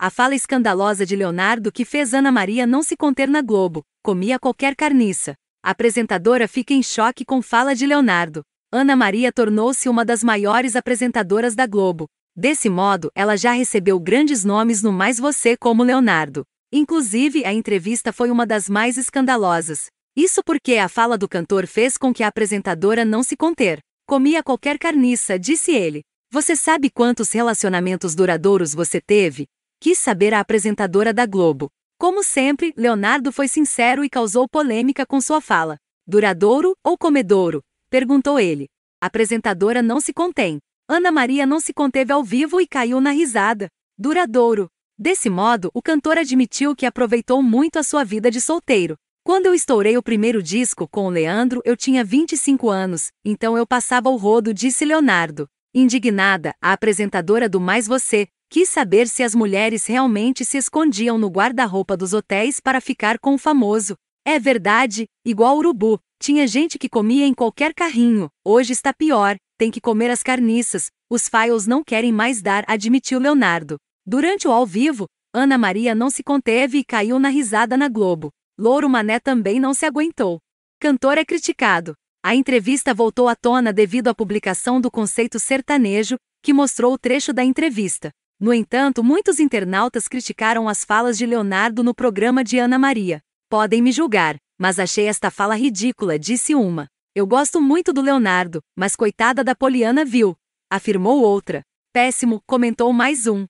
A fala escandalosa de Leonardo que fez Ana Maria não se conter na Globo, comia qualquer carniça. A apresentadora fica em choque com fala de Leonardo. Ana Maria tornou-se uma das maiores apresentadoras da Globo. Desse modo, ela já recebeu grandes nomes no Mais Você como Leonardo. Inclusive, a entrevista foi uma das mais escandalosas. Isso porque a fala do cantor fez com que a apresentadora não se conter. Comia qualquer carniça, disse ele. Você sabe quantos relacionamentos duradouros você teve? quis saber a apresentadora da Globo. Como sempre, Leonardo foi sincero e causou polêmica com sua fala. Duradouro ou comedouro? perguntou ele. A apresentadora não se contém. Ana Maria não se conteve ao vivo e caiu na risada. Duradouro. Desse modo, o cantor admitiu que aproveitou muito a sua vida de solteiro. Quando eu estourei o primeiro disco com o Leandro, eu tinha 25 anos, então eu passava o rodo, disse Leonardo. Indignada, a apresentadora do Mais Você Quis saber se as mulheres realmente se escondiam no guarda-roupa dos hotéis para ficar com o famoso. É verdade, igual urubu, tinha gente que comia em qualquer carrinho, hoje está pior, tem que comer as carniças, os files não querem mais dar, admitiu Leonardo. Durante o ao vivo, Ana Maria não se conteve e caiu na risada na Globo. Louro Mané também não se aguentou. Cantor é criticado. A entrevista voltou à tona devido à publicação do conceito sertanejo, que mostrou o trecho da entrevista. No entanto, muitos internautas criticaram as falas de Leonardo no programa de Ana Maria. Podem me julgar, mas achei esta fala ridícula, disse uma. Eu gosto muito do Leonardo, mas coitada da Poliana viu, afirmou outra. Péssimo, comentou mais um.